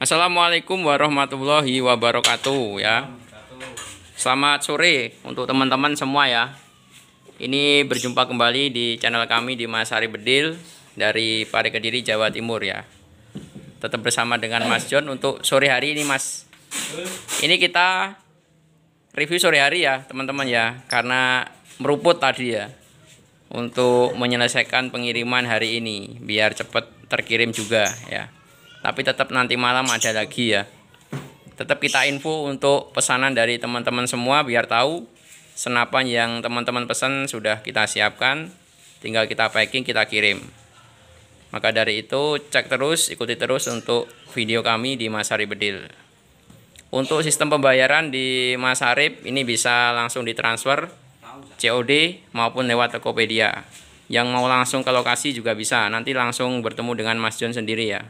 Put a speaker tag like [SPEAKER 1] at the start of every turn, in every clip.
[SPEAKER 1] Assalamualaikum warahmatullahi wabarakatuh ya. Selamat sore untuk teman-teman semua ya. Ini berjumpa kembali di channel kami di Mas Hari Bedil dari Pare Kediri Jawa Timur ya. Tetap bersama dengan Mas John untuk sore hari ini Mas. Ini kita review sore hari ya teman-teman ya karena meruput tadi ya untuk menyelesaikan pengiriman hari ini biar cepat terkirim juga ya tapi tetap nanti malam ada lagi ya tetap kita info untuk pesanan dari teman-teman semua biar tahu senapan yang teman-teman pesan sudah kita siapkan tinggal kita packing kita kirim maka dari itu cek terus ikuti terus untuk video kami di Mas Harib Bedil untuk sistem pembayaran di Mas Harib ini bisa langsung ditransfer COD maupun lewat Tokopedia yang mau langsung ke lokasi juga bisa nanti langsung bertemu dengan Mas John sendiri ya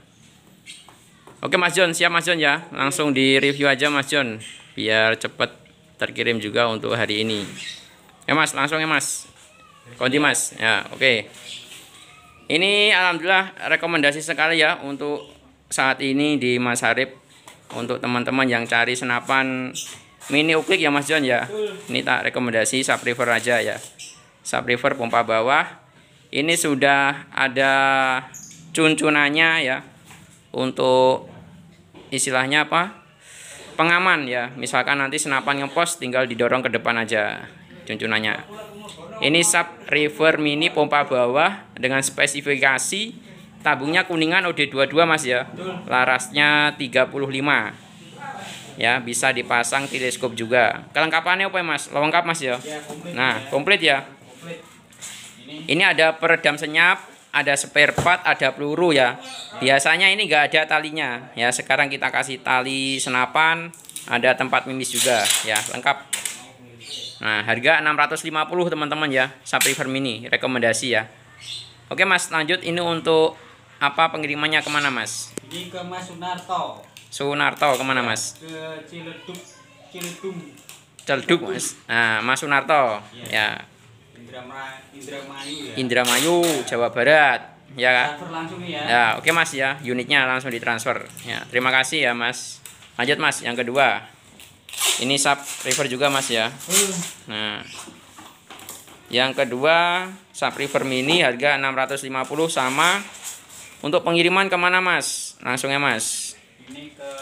[SPEAKER 1] Oke Mas John, siap Mas John ya. Langsung di review aja Mas John biar cepet terkirim juga untuk hari ini. Ya Mas, langsung ya Mas. Kondi Mas. Ya, oke. Ini alhamdulillah rekomendasi sekali ya untuk saat ini di Mas Harib untuk teman-teman yang cari senapan mini uklik ya Mas John ya. Ini tak rekomendasi subwoofer aja ya. Subwoofer pompa bawah. Ini sudah ada cun ya untuk istilahnya apa pengaman ya misalkan nanti senapan ngepos tinggal didorong ke depan aja cuncunannya ini sub river mini pompa bawah dengan spesifikasi tabungnya kuningan OD22 mas ya larasnya 35 ya bisa dipasang teleskop juga kelengkapannya apa ya mas lengkap mas ya, ya nah komplit ya ini ada peredam senyap ada spare part, ada peluru ya. Biasanya ini enggak ada talinya ya. Sekarang kita kasih tali senapan, ada tempat mimis juga ya, lengkap. Nah, harga 650 teman-teman ya, subwoofer mini, rekomendasi ya. Oke Mas, lanjut ini untuk apa pengirimannya kemana Mas? Ini
[SPEAKER 2] ke Mas Sunarto.
[SPEAKER 1] Sunarto kemana Mas?
[SPEAKER 2] Ke Ciledug, Ciledug.
[SPEAKER 1] Celduk Mas. Nah, Mas Sunarto. Iya. Ya. Indramayu ya. Jawa Barat. Ya kan? ya. Ya, oke Mas ya. Unitnya langsung ditransfer. Ya, terima kasih ya Mas. Lanjut Mas, yang kedua. Ini sub river juga Mas ya. Hmm. Nah. Yang kedua, sub river mini harga 650 sama untuk pengiriman kemana Mas? Langsung ya Mas. Ini ke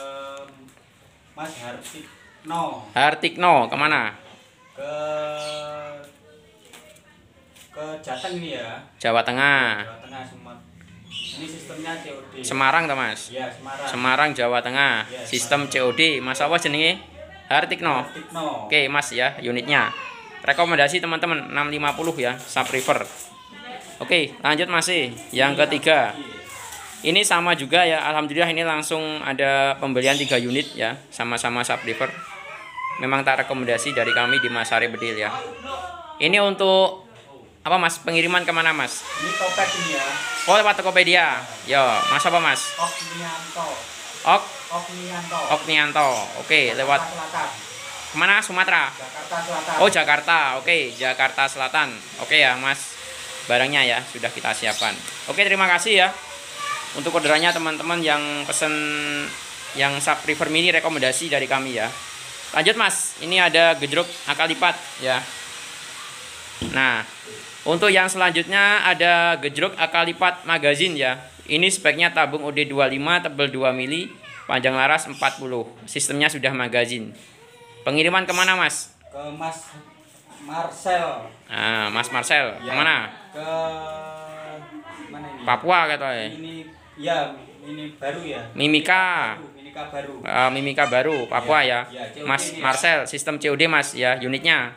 [SPEAKER 2] Mas Hartikno.
[SPEAKER 1] Hartikno kemana? Ke
[SPEAKER 2] ke Jateng ini ya
[SPEAKER 1] Jawa Tengah Jawa
[SPEAKER 2] Tengah Sumat ini sistemnya COD Semarang toh mas Iya, Semarang Semarang Jawa Tengah ya, Sistem
[SPEAKER 1] COD mas apa jenenge Hartikno Hartikno oke mas ya unitnya rekomendasi teman-teman 650 ya sub oke lanjut masih eh. yang ini iya. ketiga ini sama juga ya Alhamdulillah ini langsung ada pembelian 3 unit ya sama-sama sub memang tak rekomendasi dari kami di Masari Bedil ya ini untuk apa mas pengiriman kemana mas
[SPEAKER 2] ini tokopedia
[SPEAKER 1] oh lewat tokopedia yo mas apa mas
[SPEAKER 2] oknianto ok oknianto
[SPEAKER 1] oknianto oke okay, lewat selatan. kemana sumatera jakarta selatan oh jakarta oke okay, jakarta selatan oke okay, ya mas barangnya ya sudah kita siapkan oke okay, terima kasih ya untuk orderannya teman-teman yang pesen yang sub prefer mini rekomendasi dari kami ya lanjut mas ini ada gejruk akal lipat ya nah untuk yang selanjutnya ada gejruk akalipat magazin ya. Ini speknya tabung OD25 tebal 2 mili, panjang laras 40. Sistemnya sudah magazin. Pengiriman kemana mas?
[SPEAKER 2] Ke mas Marcel.
[SPEAKER 1] Ah, mas Marcel, ya. kemana? Ke mana ini? Papua katanya. Ini ya
[SPEAKER 2] ini baru ya. Mimika. Mimika baru. Uh, Mimika baru, Papua ya. ya. ya Mas ini. Ya. Marcel, sistem
[SPEAKER 1] COD Mas ya, unitnya.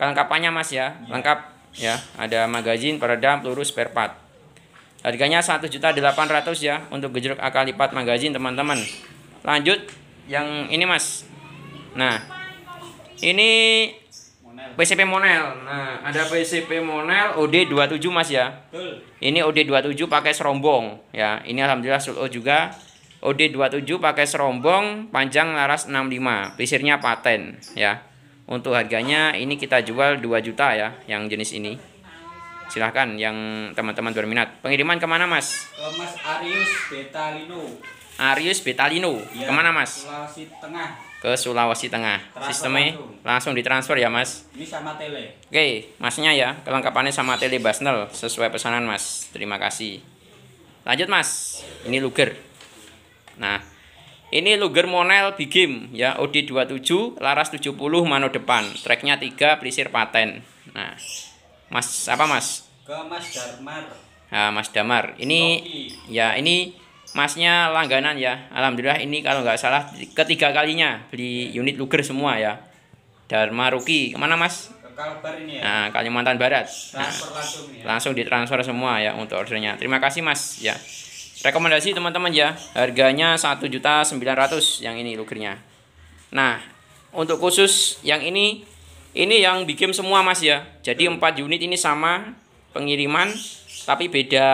[SPEAKER 1] Kelengkapannya Mas ya, ya. lengkap ya ada magazin peredam peluru spare part harganya juta ratus ya untuk gejruk akal lipat magazin teman-teman lanjut yang ini mas nah ini PCP Monel nah ada PCP Monel OD27 mas ya ini OD27 pakai serombong ya ini alhamdulillah solo juga OD27 pakai serombong panjang laras 65 pisirnya paten ya untuk harganya ini kita jual 2 juta ya yang jenis ini. Silahkan yang teman-teman berminat. Pengiriman kemana mas?
[SPEAKER 2] Ke mas Arius Betalino.
[SPEAKER 1] Arius Betalino. Ya, kemana mas?
[SPEAKER 2] Sulawesi Tengah.
[SPEAKER 1] Ke Sulawesi Tengah. Transfer Sistemnya langsung. langsung ditransfer ya mas?
[SPEAKER 2] Ini sama tele.
[SPEAKER 1] Oke, masnya ya. Kelengkapannya sama tele Basnel sesuai pesanan mas. Terima kasih. Lanjut mas. Ini luger. Nah, ini Luger Monel Bigim ya, OD27, laras 70 mano depan. Treknya 3 plisir paten. Nah. Mas apa Mas?
[SPEAKER 2] Ke Mas Darmar.
[SPEAKER 1] Nah, Mas Damar. Ini Stoki. ya, ini Masnya langganan ya. Alhamdulillah ini kalau nggak salah ketiga kalinya beli unit Luger semua ya. Dharma Ruki. Kemana Mas? Kalbar ini ya. Nah, Kalimantan Barat. Transfer nah, langsung ya. Langsung ditransfer semua ya untuk ordernya. Terima kasih Mas ya rekomendasi teman-teman ya harganya 1.900 yang ini lukernya nah untuk khusus yang ini ini yang bikin semua mas ya jadi 4 unit ini sama pengiriman tapi beda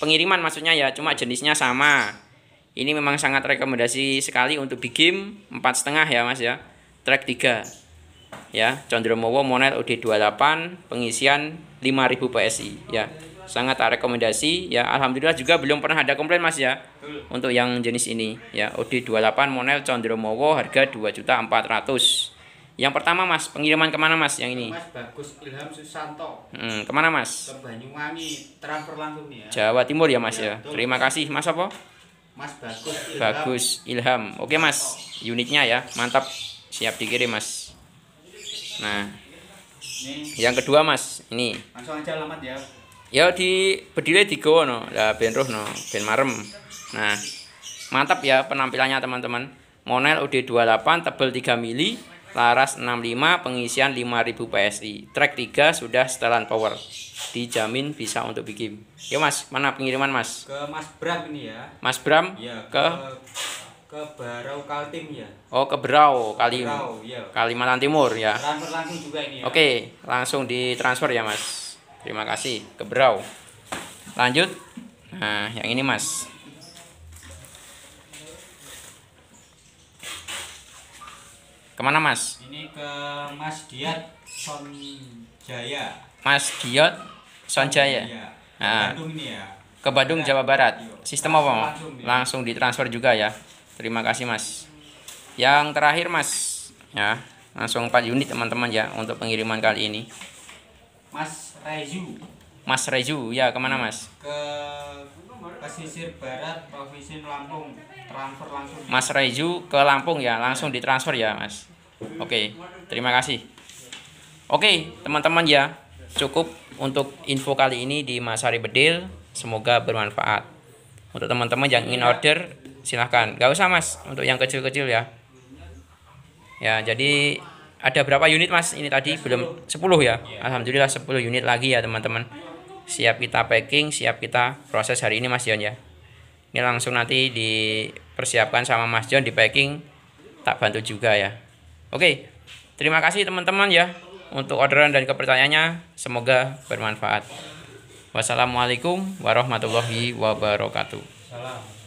[SPEAKER 1] pengiriman maksudnya ya cuma jenisnya sama ini memang sangat rekomendasi sekali untuk bikin empat setengah ya mas ya track 3 ya Condromowo Monet od 28 pengisian 5000 PSI ya sangat rekomendasi ya alhamdulillah juga belum pernah ada komplain Mas ya untuk yang jenis ini ya OD28 Monel Condromowo harga 2.400 yang pertama Mas pengiriman kemana Mas yang ini Mas
[SPEAKER 2] Bagus Ilham Susanto
[SPEAKER 1] hmm, kemana Mas ke
[SPEAKER 2] Banyuwangi transfer langsung ya Jawa Timur ya Mas iya, ya, ya. terima
[SPEAKER 1] kasih Mas apa
[SPEAKER 2] Mas Bagus Ilham. Bagus
[SPEAKER 1] Ilham oke Mas oh. unitnya ya mantap siap dikirim Mas nah yang kedua Mas ini
[SPEAKER 2] langsung aja alamat ya
[SPEAKER 1] ya di di digowo no ya ben roh no ben marem nah mantap ya penampilannya teman-teman Monel UD28 tebel 3 mili laras 65 pengisian 5000 PSI track 3 sudah setelan power dijamin bisa untuk bikin ya mas mana pengiriman mas
[SPEAKER 2] ke mas Bram ini ya mas Bram ya, ke, ke ke Barau Kaltim ya oh ke Barau Kalim ya. Kalimantan Timur ya transfer langsung juga ini ya
[SPEAKER 1] oke langsung di transfer ya mas Terima kasih, kebrau. Lanjut. Nah, yang ini Mas. Kemana Mas?
[SPEAKER 2] Ini ke Mas Diat Sonjaya.
[SPEAKER 1] Mas Diot Sonjaya. Iya. Nah, Bandung ini ya. Ke Bandung iya. Jawa Barat. Iya. Sistem apa? Langsung, Langsung ditransfer juga ya. Terima kasih Mas. Yang terakhir Mas, ya. Langsung 4 unit teman-teman ya untuk pengiriman kali ini.
[SPEAKER 2] Mas Reju
[SPEAKER 1] Mas Reju ya kemana Mas ke
[SPEAKER 2] pesisir barat provinsi Lampung
[SPEAKER 1] transfer langsung Mas Reju ke Lampung ya langsung ditransfer ya Mas oke okay, terima kasih oke okay, teman-teman ya cukup untuk info kali ini di Mas Sari Bedil semoga bermanfaat untuk teman-teman yang ingin order silahkan gak usah mas untuk yang kecil-kecil ya ya jadi ada berapa unit Mas? Ini tadi ya, belum 10 ya. Yeah. Alhamdulillah 10 unit lagi ya teman-teman. Siap kita packing, siap kita proses hari ini Mas John ya. Ini langsung nanti dipersiapkan sama Mas John di packing tak bantu juga ya. Oke. Terima kasih teman-teman ya untuk orderan dan kepercayaannya. Semoga bermanfaat. Wassalamualaikum warahmatullahi wabarakatuh.
[SPEAKER 2] Salam.